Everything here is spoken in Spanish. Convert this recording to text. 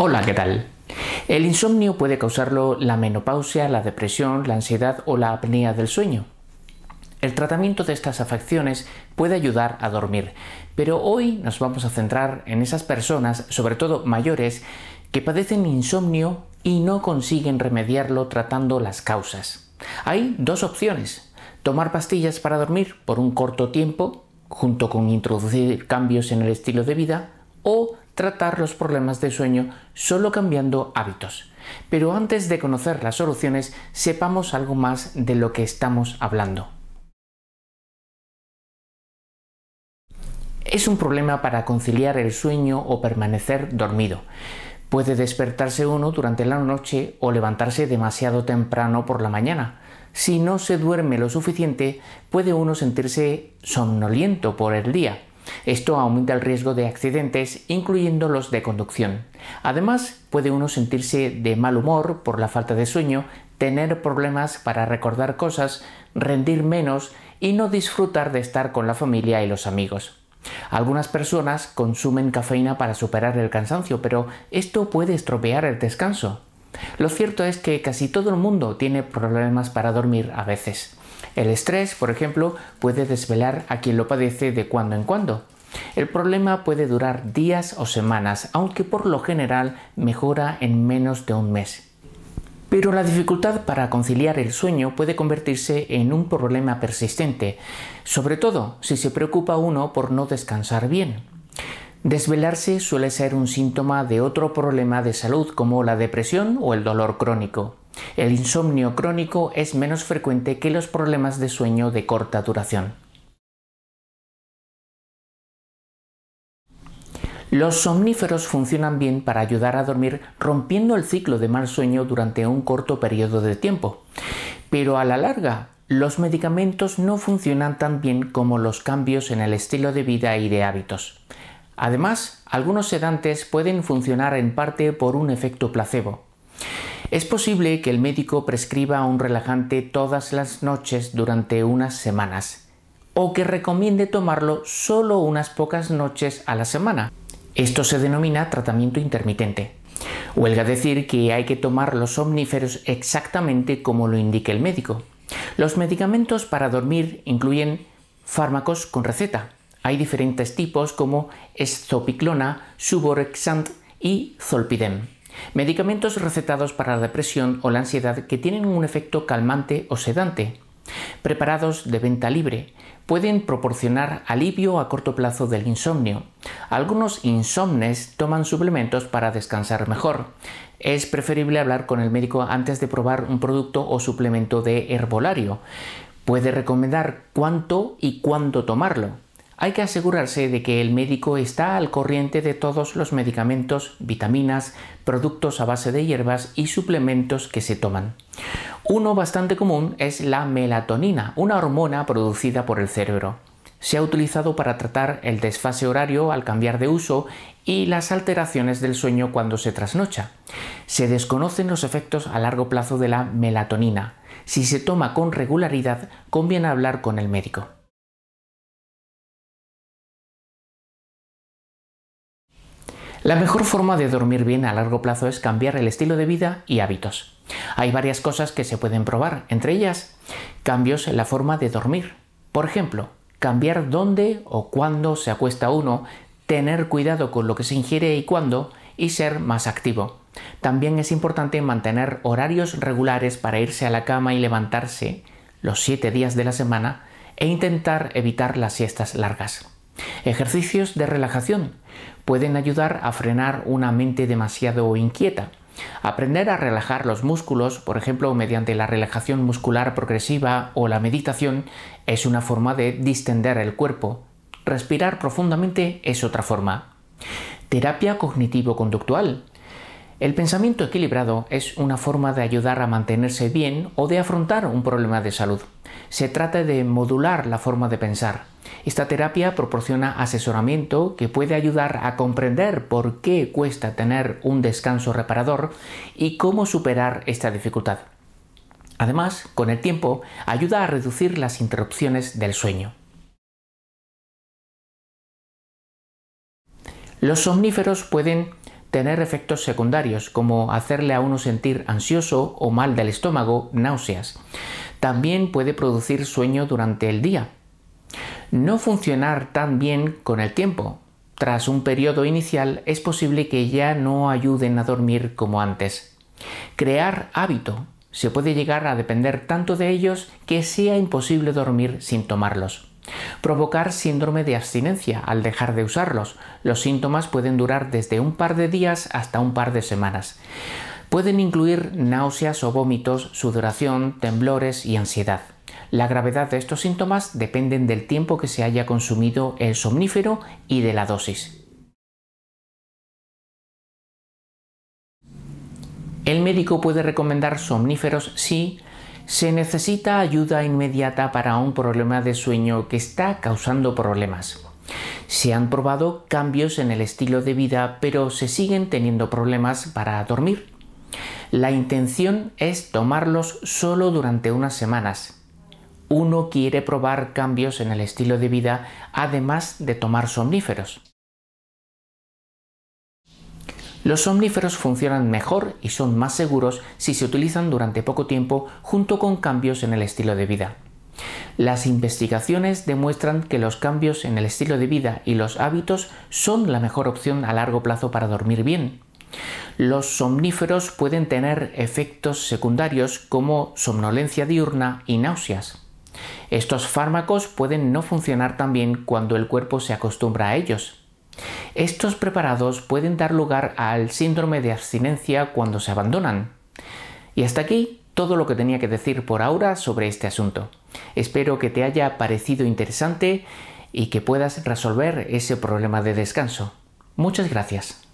Hola, ¿qué tal? El insomnio puede causarlo la menopausia, la depresión, la ansiedad o la apnea del sueño. El tratamiento de estas afecciones puede ayudar a dormir, pero hoy nos vamos a centrar en esas personas, sobre todo mayores, que padecen insomnio y no consiguen remediarlo tratando las causas. Hay dos opciones, tomar pastillas para dormir por un corto tiempo, junto con introducir cambios en el estilo de vida, o tratar los problemas de sueño solo cambiando hábitos. Pero antes de conocer las soluciones, sepamos algo más de lo que estamos hablando. Es un problema para conciliar el sueño o permanecer dormido. Puede despertarse uno durante la noche o levantarse demasiado temprano por la mañana. Si no se duerme lo suficiente, puede uno sentirse somnoliento por el día esto aumenta el riesgo de accidentes, incluyendo los de conducción. Además, puede uno sentirse de mal humor por la falta de sueño, tener problemas para recordar cosas, rendir menos y no disfrutar de estar con la familia y los amigos. Algunas personas consumen cafeína para superar el cansancio, pero esto puede estropear el descanso. Lo cierto es que casi todo el mundo tiene problemas para dormir a veces. El estrés, por ejemplo, puede desvelar a quien lo padece de cuando en cuando. El problema puede durar días o semanas, aunque por lo general mejora en menos de un mes. Pero la dificultad para conciliar el sueño puede convertirse en un problema persistente, sobre todo si se preocupa uno por no descansar bien. Desvelarse suele ser un síntoma de otro problema de salud como la depresión o el dolor crónico. El insomnio crónico es menos frecuente que los problemas de sueño de corta duración. Los somníferos funcionan bien para ayudar a dormir rompiendo el ciclo de mal sueño durante un corto periodo de tiempo. Pero a la larga, los medicamentos no funcionan tan bien como los cambios en el estilo de vida y de hábitos. Además, algunos sedantes pueden funcionar en parte por un efecto placebo. Es posible que el médico prescriba un relajante todas las noches durante unas semanas, o que recomiende tomarlo solo unas pocas noches a la semana. Esto se denomina tratamiento intermitente. Huelga decir que hay que tomar los omníferos exactamente como lo indique el médico. Los medicamentos para dormir incluyen fármacos con receta, hay diferentes tipos como escopiclona, suborexant y zolpidem. Medicamentos recetados para la depresión o la ansiedad que tienen un efecto calmante o sedante. Preparados de venta libre pueden proporcionar alivio a corto plazo del insomnio. Algunos insomnes toman suplementos para descansar mejor. Es preferible hablar con el médico antes de probar un producto o suplemento de herbolario. Puede recomendar cuánto y cuándo tomarlo. Hay que asegurarse de que el médico está al corriente de todos los medicamentos, vitaminas, productos a base de hierbas y suplementos que se toman. Uno bastante común es la melatonina, una hormona producida por el cerebro. Se ha utilizado para tratar el desfase horario al cambiar de uso y las alteraciones del sueño cuando se trasnocha. Se desconocen los efectos a largo plazo de la melatonina. Si se toma con regularidad, conviene hablar con el médico. La mejor forma de dormir bien a largo plazo es cambiar el estilo de vida y hábitos. Hay varias cosas que se pueden probar, entre ellas cambios en la forma de dormir. Por ejemplo, cambiar dónde o cuándo se acuesta uno, tener cuidado con lo que se ingiere y cuándo, y ser más activo. También es importante mantener horarios regulares para irse a la cama y levantarse los 7 días de la semana e intentar evitar las siestas largas. Ejercicios de relajación pueden ayudar a frenar una mente demasiado inquieta. Aprender a relajar los músculos, por ejemplo, mediante la relajación muscular progresiva o la meditación, es una forma de distender el cuerpo. Respirar profundamente es otra forma. Terapia cognitivo-conductual. El pensamiento equilibrado es una forma de ayudar a mantenerse bien o de afrontar un problema de salud. Se trata de modular la forma de pensar esta terapia proporciona asesoramiento que puede ayudar a comprender por qué cuesta tener un descanso reparador y cómo superar esta dificultad. Además, con el tiempo, ayuda a reducir las interrupciones del sueño. Los somníferos pueden tener efectos secundarios, como hacerle a uno sentir ansioso o mal del estómago, náuseas. También puede producir sueño durante el día, no funcionar tan bien con el tiempo. Tras un periodo inicial es posible que ya no ayuden a dormir como antes. Crear hábito. Se puede llegar a depender tanto de ellos que sea imposible dormir sin tomarlos. Provocar síndrome de abstinencia al dejar de usarlos. Los síntomas pueden durar desde un par de días hasta un par de semanas. Pueden incluir náuseas o vómitos, sudoración, temblores y ansiedad. La gravedad de estos síntomas dependen del tiempo que se haya consumido el somnífero y de la dosis. El médico puede recomendar somníferos si se necesita ayuda inmediata para un problema de sueño que está causando problemas. Se han probado cambios en el estilo de vida, pero se siguen teniendo problemas para dormir. La intención es tomarlos solo durante unas semanas uno quiere probar cambios en el estilo de vida además de tomar somníferos. Los somníferos funcionan mejor y son más seguros si se utilizan durante poco tiempo junto con cambios en el estilo de vida. Las investigaciones demuestran que los cambios en el estilo de vida y los hábitos son la mejor opción a largo plazo para dormir bien. Los somníferos pueden tener efectos secundarios como somnolencia diurna y náuseas. Estos fármacos pueden no funcionar tan bien cuando el cuerpo se acostumbra a ellos. Estos preparados pueden dar lugar al síndrome de abstinencia cuando se abandonan. Y hasta aquí todo lo que tenía que decir por ahora sobre este asunto. Espero que te haya parecido interesante y que puedas resolver ese problema de descanso. Muchas gracias.